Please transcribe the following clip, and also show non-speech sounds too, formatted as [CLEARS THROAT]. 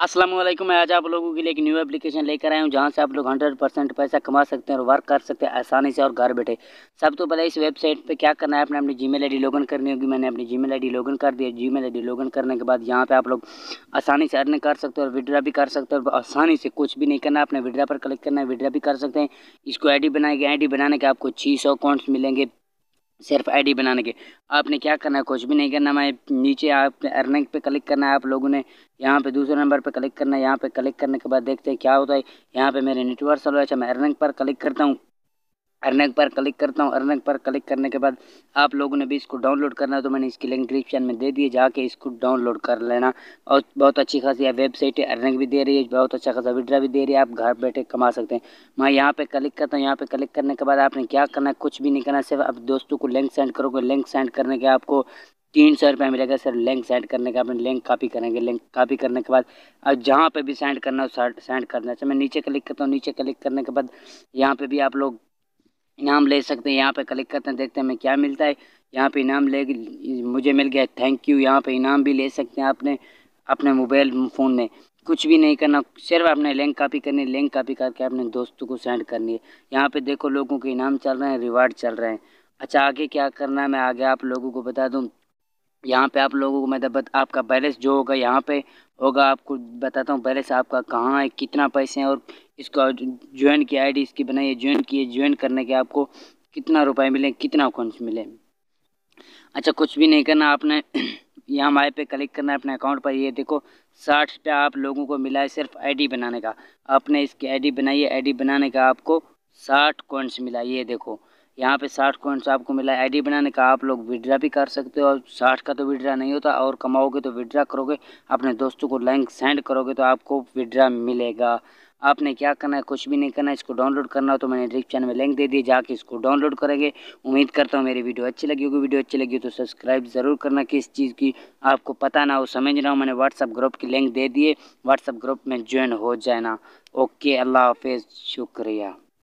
असलम आज आप लोगों के लिए एक न्यू एप्लीकेशन लेकर आया हूँ जहाँ से आप लोग हंड्रेड परसेंट पैसा कमा सकते हैं और वर्क कर सकते हैं आसानी से और घर बैठे सब तो पहले इस वेबसाइट पे क्या करना है आपने अपनी जीमेल आईडी लॉगिन करनी होगी मैंने अपनी जीमेल आईडी लॉगिन कर दिया है जीमेल आईडी लॉगिन करने के बाद यहाँ पर आप लोग आसानी से अर्न कर सकते हो और विड्रा भी कर सकते हो आसानी से कुछ भी नहीं करना आपने विड्रा पर क्लिक करना है विड्रा भी कर सकते हैं इसको आई डी बनाएगी आई डी बनाने के आपको छः सौ अकाउंट्स मिलेंगे सिर्फ आईडी बनाने के आपने क्या करना है कुछ भी नहीं करना मैं नीचे आप अर्निंग पे क्लिक करना है आप लोगों ने यहाँ पे दूसरे नंबर पे क्लिक करना है यहाँ पे क्लिक करने के बाद देखते हैं क्या होता है यहाँ पे मेरे नेटवर्क चलो अच्छा मैं अर्निंग पर क्लिक करता हूँ अर्नक पर क्लिक करता हूँ अर्नक पर क्लिक करने के बाद आप लोगों ने भी इसको डाउनलोड करना है तो मैंने इसकी लिंक डिस्क्रिप्शन में दे दी जाके इसको डाउनलोड कर लेना और बहुत अच्छी खासी है वेबसाइट है अर्नक भी दे रही है बहुत अच्छा खासा विड्रा भी दे रही है आप घर बैठे कमा सकते हैं मैं यहाँ पर क्लिक करता हूँ यहाँ पर क्लिक करने के बाद आपने क्या करना है कुछ भी नहीं करना सिर्फ आप दोस्तों को लिंक सेंड करोगे लिंक सेंड करने के आपको तीन सौ रुपये मिलेगा सर लिंक सेंड करने का अपने लिंक कॉपी करेंगे लिंक कॉपी करने के बाद अब जहाँ पे भी सेंड करना हो सेंड करना है अच्छा, मैं नीचे क्लिक करता हूँ नीचे क्लिक करने के बाद यहाँ पे भी आप लोग इनाम ले सकते हैं यहाँ पे क्लिक करते हैं देखते हैं हमें क्या मिलता है यहाँ पे इनाम ले मुझे मिल गया थैंक यू यहाँ पे इनाम भी ले सकते हैं आपने अपने मोबाइल फ़ोन में कुछ भी नहीं करना सिर्फ आपने लिंक कॉपी करनी है लिंक कॉपी करके अपने दोस्तों को सेंड करनी है यहाँ पर देखो लोगों के इनाम चल रहे हैं रिवार्ड चल रहे हैं अच्छा आगे क्या करना है मैं आगे आप लोगों को बता दूँ यहाँ पे आप लोगों को मैं बत, आपका बैलेंस जो होगा यहाँ पे होगा आपको बताता हूँ बैलेंस आपका कहाँ है कितना पैसे हैं और इसका ज्वाइन की आईडी इसकी बनाइए ज्वाइन किए ज्वाइन करने के आपको कितना रुपए मिले कितना अकाउंट्स मिले अच्छा कुछ भी नहीं करना आपने [CLEARS THROAT] यहाँ आई पे क्लिक करना है अपने अकाउंट पर ये देखो साठ रुपया आप लोगों को मिला है सिर्फ आईडी बनाने का आपने इसकी आईडी बनाई है आईडी बनाने का आपको साठ कॉइंस मिला ये देखो यहाँ पे साठ कॉइंट्स आपको मिला है आई बनाने का आप लोग विड्रा भी कर सकते हो और साठ का तो विड्रा नहीं होता और कमाओगे तो विड्रा करोगे अपने दोस्तों को लिंक सेंड करोगे तो आपको विड्रा मिलेगा आपने क्या करना है कुछ भी नहीं करना है इसको डाउनलोड करना हो तो मैंने डिस्क्रिप्शन में लिंक दे दिए जाके इसको डाउनलोड करेंगे उम्मीद करता हूँ मेरी वीडियो अच्छी लगी होगी वीडियो अच्छी लगी हो तो सब्सक्राइब ज़रूर करना किस चीज़ की आपको पता ना हो समझ रहा हूँ मैंने व्हाट्सअप ग्रुप की लिंक दे दिए व्हाट्सअप ग्रुप में ज्वाइन हो जाना ओके अल्लाह हाफिज़ शुक्रिया